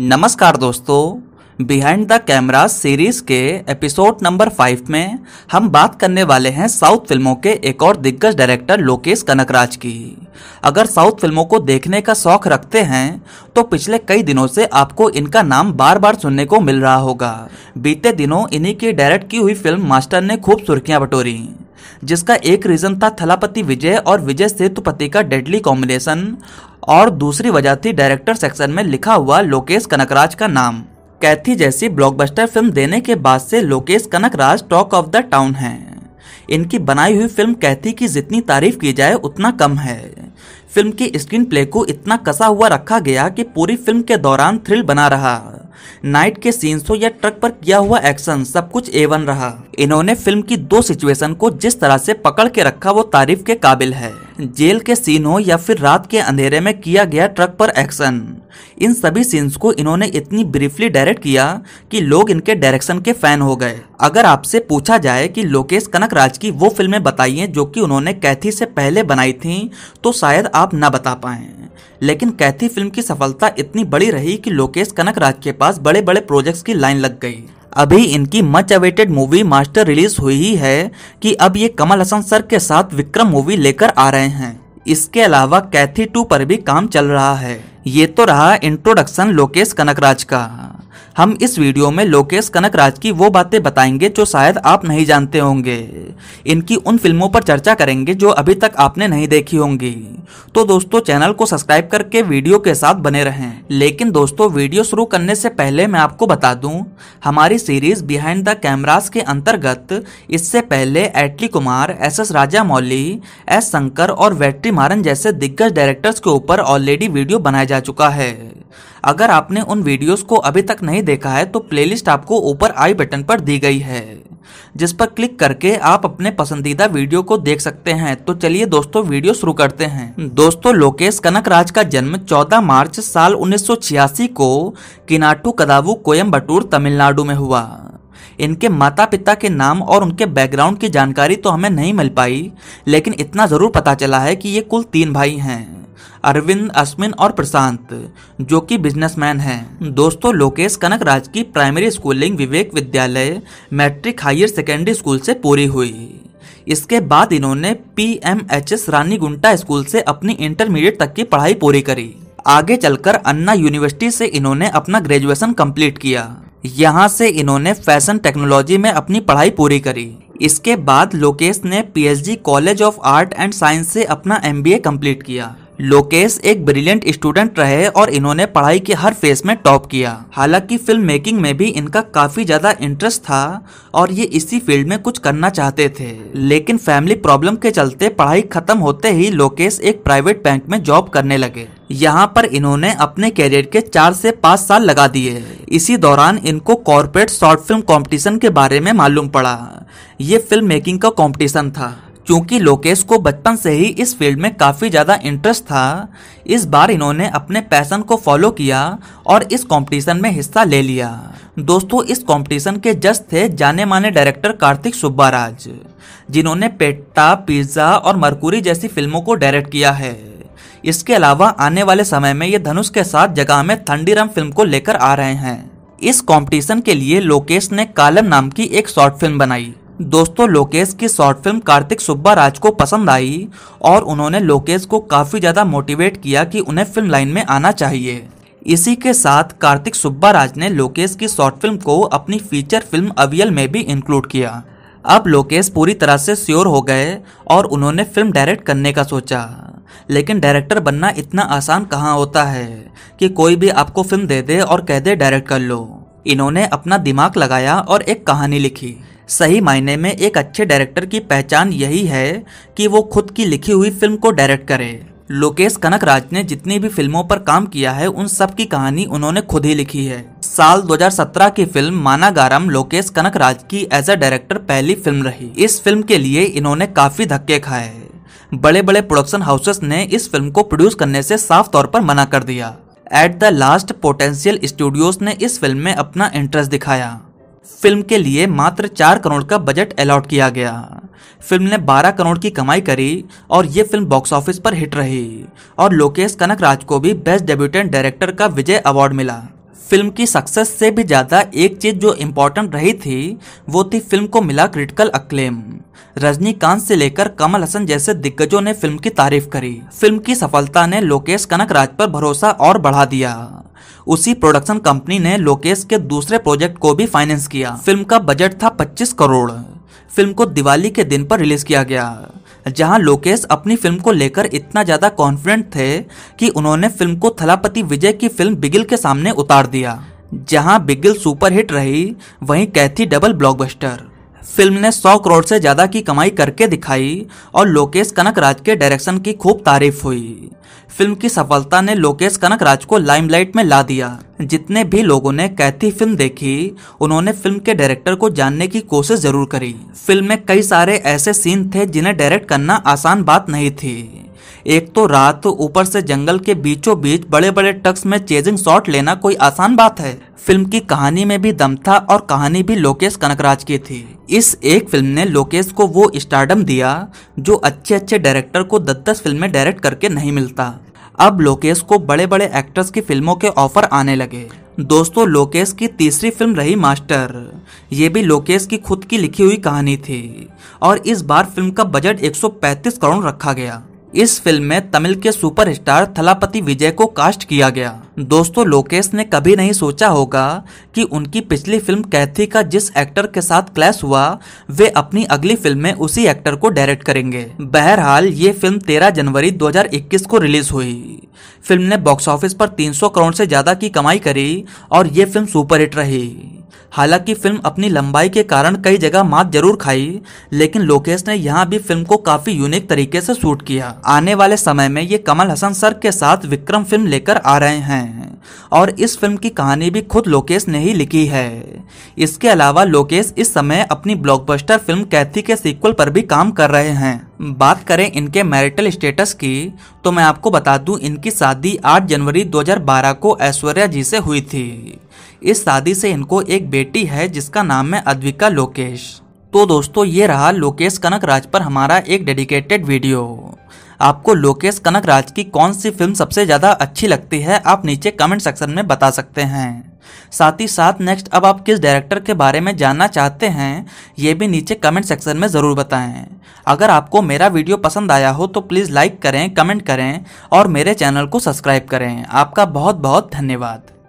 नमस्कार दोस्तों behind the camera series के एपिसोड नंबर फाइव में हम बात करने वाले हैं साउथ फिल्मों के एक और दिग्गज डायरेक्टर लोकेश कनकराज की अगर साउथ फिल्मों को देखने का शौक रखते हैं तो पिछले कई दिनों से आपको इनका नाम बार बार सुनने को मिल रहा होगा बीते दिनों इन्हीं की डायरेक्ट की हुई फिल्म मास्टर ने खूब सुर्खियां बटोरी जिसका एक रीजन था थलापति विजय और विजय सेतुपति का डेडली कॉम्बिनेशन और दूसरी वजह थी डायरेक्टर सेक्शन में लिखा हुआ लोकेश कनकराज का नाम कैथी जैसी ब्लॉकबस्टर फिल्म देने के बाद से Lokesh Kanagaraj talk of the town हैं इनकी बनाई हुई फिल्म कैथी की जितनी तारीफ की जाए उतना कम है फिल्म की स्क्रीन प्ले को इतना कसा हुआ रखा गया कि पूरी फिल्म के दौरान थ्रिल बना रहा नाइट के सीन्स हो या ट्रक पर किया हुआ एक्शन सब कुछ एवन रहा इन्होंने फिल्म की दो सिचुएशन को जिस तरह से पकड़ के रखा वो तारीफ के काबिल है जेल के सीन हो या फिर रात के अंधेरे में किया गया ट्रक पर एक्शन इन सभी सीन्स को इन्होंने इतनी ब्रीफली डायरेक्ट किया कि लोग इनके डायरेक्शन के फैन हो गए अगर आपसे पूछा जाए कि लोकेश कनक राज की वो फिल्में बताइए जो कि उन्होंने कैथी से पहले बनाई थी तो शायद आप ना बता पाएं लेकिन कैथी फिल्म की सफलता इतनी बड़ी रही कि लोकेश कनक राज के पास बड़े बड़े प्रोजेक्ट्स की लाइन लग गई अभी इनकी much awaited movie Master release हुई ही है कि अब ये कमल हसन सर के साथ विक्रम मूवी लेकर आ रहे हैं इसके अलावा कैथी टू पर भी काम चल रहा है ये तो रहा इंट्रोडक्शन लोकेश कनकराज का हम इस वीडियो में लोकेश कनकराज की वो बातें बताएंगे जो शायद आप नहीं जानते होंगे इनकी उन फिल्मों पर चर्चा करेंगे जो अभी तक आपने नहीं देखी होंगी तो दोस्तों चैनल को सब्सक्राइब करके वीडियो के साथ बने रहें लेकिन दोस्तों वीडियो शुरू करने से पहले मैं आपको बता दूं हमारी सीरीज बिहाइंड द कैमराज के अंतर्गत इससे पहले Atlee Kumar S S Rajamouli S Shankar और वेट्री मारन जैसे दिग्गज डायरेक्टर्स के ऊपर ऑलरेडी वीडियो बनाया जा चुका है अगर आपने उन वीडियोस को अभी तक नहीं देखा है तो प्लेलिस्ट आपको ऊपर आई बटन पर दी गई है जिस पर क्लिक करके आप अपने पसंदीदा वीडियो को देख सकते हैं तो चलिए दोस्तों वीडियो शुरू करते हैं दोस्तों लोकेश कनक राज का जन्म 14 मार्च साल 1986 को किनाटू कदावू कोयम्बटूर तमिलनाडु में हुआ इनके माता पिता के नाम और उनके बैकग्राउंड की जानकारी तो हमें नहीं मिल पाई लेकिन इतना ज़रूर पता चला है कि ये कुल तीन भाई हैं अरविंद अश्विन और प्रशांत जो कि बिजनेसमैन हैं दोस्तों लोकेश कनक राज की प्राइमरी स्कूलिंग विवेक विद्यालय मैट्रिक हायर सेकेंडरी स्कूल से पूरी हुई इसके बाद इन्होंने P M H S Ranigunta school से अपनी इंटरमीडिएट तक की पढ़ाई पूरी करी आगे चलकर अन्ना यूनिवर्सिटी से इन्होंने अपना ग्रेजुएशन कंप्लीट किया यहाँ से इन्होंने फैशन टेक्नोलॉजी में अपनी पढ़ाई पूरी करी इसके बाद लोकेश ने PhD college of art and science से अपना एमबीए कंप्लीट किया लोकेश एक ब्रिलियंट स्टूडेंट रहे और इन्होंने पढ़ाई के हर फेज में टॉप किया हालांकि फिल्म मेकिंग में भी इनका काफी ज्यादा इंटरेस्ट था और ये इसी फील्ड में कुछ करना चाहते थे लेकिन फैमिली प्रॉब्लम के चलते पढ़ाई खत्म होते ही लोकेश एक प्राइवेट बैंक में जॉब करने लगे यहाँ पर इन्होंने अपने कैरियर के चार से पाँच साल लगा दिए इसी दौरान इनको कॉरपोरेट शॉर्ट फिल्म कंपटीशन के बारे में मालूम पड़ा ये फिल्म मेकिंग का कंपटीशन था क्योंकि लोकेश को बचपन से ही इस फील्ड में काफ़ी ज़्यादा इंटरेस्ट था इस बार इन्होंने अपने पैसन को फॉलो किया और इस कंपटीशन में हिस्सा ले लिया दोस्तों इस कंपटीशन के जज थे जाने माने डायरेक्टर कार्तिक सुब्बाराज जिन्होंने पेट्टा पिज्ज़ा और मरकुरी जैसी फिल्मों को डायरेक्ट किया है इसके अलावा आने वाले समय में ये धनुष के साथ जगह में थंडीरम फिल्म को लेकर आ रहे हैं इस कंपटीशन के लिए लोकेश ने कालम नाम की एक शॉर्ट फिल्म बनाई दोस्तों लोकेश की short film Karthik Subbaraj को पसंद आई और उन्होंने लोकेश को काफ़ी ज़्यादा मोटिवेट किया कि उन्हें फिल्म लाइन में आना चाहिए इसी के साथ कार्तिक सुब्बा राज ने लोकेश की शॉर्ट फिल्म को अपनी फीचर फिल्म अवियल में भी इंक्लूड किया अब लोकेश पूरी तरह से श्योर हो गए और उन्होंने फिल्म डायरेक्ट करने का सोचा लेकिन डायरेक्टर बनना इतना आसान कहाँ होता है कि कोई भी आपको फिल्म दे दे और कह दे डायरेक्ट कर लो इन्होंने अपना दिमाग लगाया और एक कहानी लिखी सही मायने में एक अच्छे डायरेक्टर की पहचान यही है कि वो खुद की लिखी हुई फिल्म को डायरेक्ट करे लोकेश कनक राज ने जितनी भी फिल्मों पर काम किया है उन सब की कहानी उन्होंने खुद ही लिखी है साल 2017 की फिल्म मानागारम लोकेश कनक राज की एज अ डायरेक्टर पहली फिल्म रही इस फिल्म के लिए इन्होंने काफी धक्के खाए बड़े बड़े प्रोडक्शन हाउसेस ने इस फिल्म को प्रोड्यूस करने से साफ तौर पर मना कर दिया at the last Potential Studios ने इस फिल्म में अपना इंटरेस्ट दिखाया फिल्म के लिए मात्र चार करोड़ का बजट अलॉट किया गया फिल्म ने 12 करोड़ की कमाई करी और ये फिल्म बॉक्स ऑफिस पर हिट रही और लोकेश कनक राज को भी बेस्ट डेब्यूटेंट डायरेक्टर का विजय अवार्ड मिला फिल्म की सक्सेस से भी ज़्यादा एक चीज़ जो इम्पोर्टेंट रही थी वो थी फिल्म को मिला क्रिटिकल अक्लेम रजनीकांत से लेकर कमल हसन जैसे दिग्गजों ने फिल्म की तारीफ करी फिल्म की सफलता ने लोकेश राज पर भरोसा और बढ़ा दिया उसी प्रोडक्शन कंपनी ने लोकेश के दूसरे प्रोजेक्ट को भी फाइनेंस किया फिल्म का बजट था 25 करोड़ फिल्म को दिवाली के दिन पर रिलीज किया गया जहां लोकेश अपनी फिल्म को लेकर इतना ज़्यादा कॉन्फिडेंट थे कि उन्होंने फिल्म को थलापति विजय की फिल्म बिगिल के सामने उतार दिया जहां बिगिल सुपरहिट रही वहीं कैथी डबल ब्लॉकबस्टर फिल्म ने 100 करोड़ से ज़्यादा की कमाई करके दिखाई और लोकेश कनकराज के डायरेक्शन की खूब तारीफ हुई फिल्म की सफलता ने लोकेश कनकराज को लाइमलाइट में ला दिया जितने भी लोगों ने कैथी फिल्म देखी उन्होंने फिल्म के डायरेक्टर को जानने की कोशिश जरूर करी फिल्म में कई सारे ऐसे सीन थे जिन्हें डायरेक्ट करना आसान बात नहीं थी एक तो रात ऊपर से जंगल के बीचों बीच बड़े बड़े टक्स में चेजिंग शॉट लेना कोई आसान बात है फिल्म की कहानी में भी दम था और कहानी भी लोकेश कनकराज की थी इस एक फिल्म ने लोकेश को वो स्टार्डम दिया जो अच्छे अच्छे डायरेक्टर को दस दस फिल्म डायरेक्ट करके नहीं मिलता अब लोकेश को बड़े बड़े एक्टर्स की फिल्मों के ऑफर आने लगे दोस्तों लोकेश की तीसरी फिल्म रही मास्टर ये भी लोकेश की खुद की लिखी हुई कहानी थी और इस बार फिल्म का बजट 135 करोड़ रखा गया इस फिल्म में तमिल के सुपरस्टार थलापति विजय को कास्ट किया गया दोस्तों लोकेश ने कभी नहीं सोचा होगा कि उनकी पिछली फिल्म कैथी का जिस एक्टर के साथ क्लैश हुआ वे अपनी अगली फिल्म में उसी एक्टर को डायरेक्ट करेंगे बहरहाल ये फिल्म 13 जनवरी 2021 को रिलीज हुई फिल्म ने बॉक्स ऑफिस पर 300 करोड़ से ज्यादा की कमाई करी और ये फिल्म सुपरहिट रही हालांकि फिल्म अपनी लंबाई के कारण कई जगह मात जरूर खाई लेकिन लोकेश ने यहाँ भी फिल्म को काफी यूनिक तरीके से शूट किया आने वाले समय में ये कमल हसन सर के साथ विक्रम फिल्म लेकर आ रहे हैं और इस फिल्म की कहानी भी खुद लोकेश ने ही लिखी है इसके अलावा लोकेश इस समय अपनी ब्लॉकबस्टर फिल्म कैथी के सीक्वल पर भी काम कर रहे हैं बात करें इनके मैरिटल स्टेटस की तो मैं आपको बता दूं इनकी शादी 8 जनवरी 2012 को ऐश्वर्या जी से हुई थी इस शादी से इनको एक बेटी है जिसका नाम है अद्विका लोकेश तो दोस्तों ये रहा लोकेश कनक राज पर हमारा एक डेडिकेटेड वीडियो आपको लोकेश कनक राज की कौन सी फिल्म सबसे ज़्यादा अच्छी लगती है आप नीचे कमेंट सेक्शन में बता सकते हैं साथ ही साथ नेक्स्ट अब आप किस डायरेक्टर के बारे में जानना चाहते हैं ये भी नीचे कमेंट सेक्शन में ज़रूर बताएं अगर आपको मेरा वीडियो पसंद आया हो तो प्लीज़ लाइक करें कमेंट करें और मेरे चैनल को सब्सक्राइब करें आपका बहुत बहुत धन्यवाद